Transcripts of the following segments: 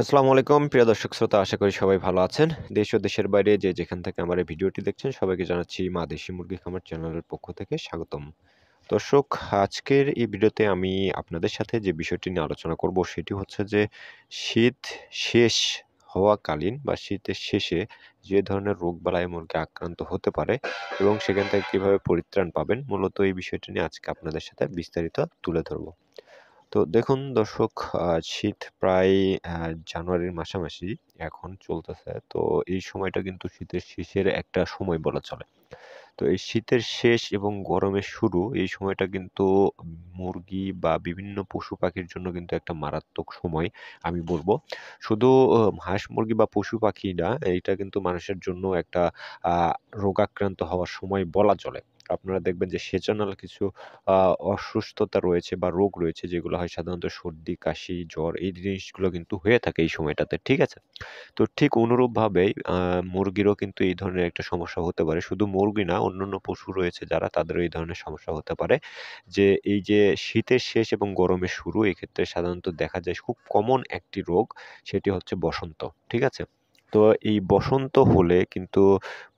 আসসালামু আলাইকুম প্রিয় দর্শক শ্রোতা আশা করি সবাই ভালো আছেন দেশ ও দেশের বাইরে যে যেখান থেকে আমার এই ভিডিওটি দেখছেন সবাইকে জানাচ্ছি মা দেশি মুরগি খামার চ্যানেলের পক্ষ থেকে স্বাগতম দর্শক আজকের এই ভিডিওতে আমি আপনাদের সাথে যে বিষয়টি নিয়ে আলোচনা করব সেটি হচ্ছে যে শীত শেষ হওয়াকালীন বা শীতের শেষে যে ধরনের রোগ বালায় মুরগি আক্রান্ত হতে পারে এবং সেখান থেকে কীভাবে পরিত্রাণ পাবেন মূলত এই বিষয়টি নিয়ে আজকে আপনাদের সাথে বিস্তারিত তুলে ধরবো তো দেখুন দর্শক শীত প্রায় জানুয়ারির মাসামাসি এখন চলতেছে তো এই সময়টা কিন্তু শীতের শেষের একটা সময় বলা চলে তো এই শীতের শেষ এবং গরমের শুরু এই সময়টা কিন্তু মুরগি বা বিভিন্ন পশু পাখির জন্য কিন্তু একটা মারাত্মক সময় আমি বলবো শুধু হাঁস মুরগি বা পশু পাখি না এটা কিন্তু মানুষের জন্য একটা রোগাক্রান্ত হওয়ার সময় বলা চলে আপনারা দেখবেন যে সেচনাল কিছু অসুস্থতা রয়েছে বা রোগ রয়েছে যেগুলো হয় সাধারণত সর্দি কাশি জ্বর এই জিনিসগুলো কিন্তু হয়ে থাকে এই সময়টাতে ঠিক আছে তো ঠিক অনুরূপভাবেই মুরগিরও কিন্তু এই ধরনের একটা সমস্যা হতে পারে শুধু মুরগি না অন্যান্য পশু রয়েছে যারা তাদেরও এই ধরনের সমস্যা হতে পারে যে এই যে শীতের শেষ এবং গরমের শুরু এক্ষেত্রে সাধারণত দেখা যায় খুব কমন একটি রোগ সেটি হচ্ছে বসন্ত ঠিক আছে তো এই বসন্ত হলে কিন্তু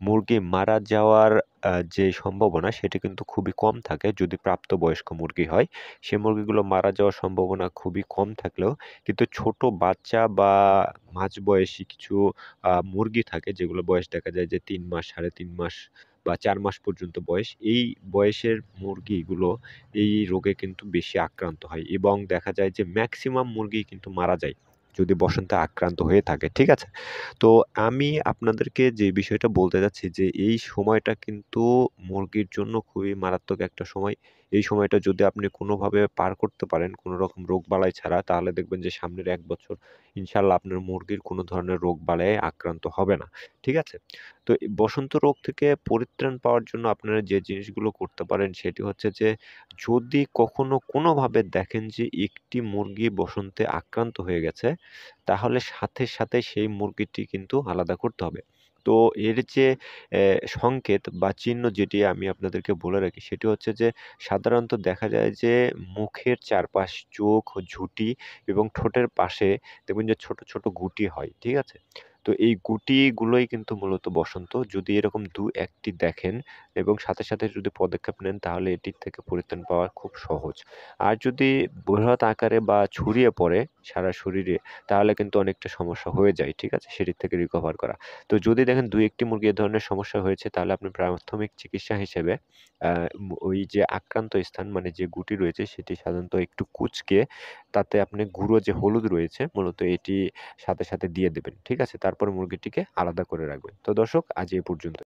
মুরগি মারা যাওয়ার যে সম্ভাবনা সেটি কিন্তু খুবই কম থাকে যদি প্রাপ্তবয়স্ক মুরগি হয় সে মুরগিগুলো মারা যাওয়ার সম্ভাবনা খুবই কম থাকলেও কিন্তু ছোট বাচ্চা বা মাঝ বয়সী কিছু মুরগি থাকে যেগুলো বয়স দেখা যায় যে তিন মাস সাড়ে তিন মাস বা চার মাস পর্যন্ত বয়স এই বয়সের মুরগিগুলো এই রোগে কিন্তু বেশি আক্রান্ত হয় এবং দেখা যায় যে ম্যাক্সিমাম মুরগি কিন্তু মারা যায় যদি বসন্তে আক্রান্ত হয়ে থাকে ঠিক আছে তো আমি আপনাদেরকে যে বিষয়টা বলতে যাচ্ছি যে এই সময়টা কিন্তু মুরগির জন্য খুবই মারাত্মক একটা সময় এই সময়টা যদি আপনি কোনোভাবে পার করতে পারেন কোনো রকম রোগ বালাই ছাড়া তাহলে দেখবেন যে সামনের এক বছর ইনশাল্লাহ আপনার মুরগির কোনো ধরনের রোগ বালায় আক্রান্ত হবে না ঠিক আছে তো বসন্ত রোগ থেকে পরিত্রাণ পাওয়ার জন্য আপনারা যে জিনিসগুলো করতে পারেন সেটি হচ্ছে যে যদি কখনো কোনোভাবে দেখেন যে একটি মুরগি বসন্তে আক্রান্ত হয়ে গেছে তাহলে সাথে সাথে সেই মুরগিটি কিন্তু আলাদা করতে হবে তো এর যে সংকেত বা চিহ্ন যেটি আমি আপনাদেরকে বলে রাখি সেটি হচ্ছে যে সাধারণত দেখা যায় যে মুখের চারপাশ চোখ ঝুটি এবং ঠোঁটের পাশে দেখবেন যে ছোট ছোট গুটি হয় ঠিক আছে তো এই গুটিগুলোই কিন্তু মূলত বসন্ত যদি এরকম দু একটি দেখেন এবং সাথে সাথে যদি পদক্ষেপ নেন তাহলে এটির থেকে পরিত্রাণ পাওয়া খুব সহজ আর যদি বৃহৎ আকারে বা ছড়িয়ে পড়ে সারা শরীরে তাহলে কিন্তু অনেকটা সমস্যা হয়ে যায় ঠিক আছে সেটির থেকে রিকভার করা তো যদি দেখেন দুই একটি মুরগি এ ধরনের সমস্যা হয়েছে তাহলে আপনি প্রাথমিক চিকিৎসা হিসেবে ওই যে আক্রান্ত স্থান মানে যে গুটি রয়েছে সেটি সাধারণত একটু কুচকে তাতে আপনি গুঁড়ো যে হলুদ রয়েছে মূলত এটি সাথে সাথে দিয়ে দেবেন ঠিক আছে তারপর মুরগিটিকে আলাদা করে রাখবেন তো দর্শক আজ এ পর্যন্ত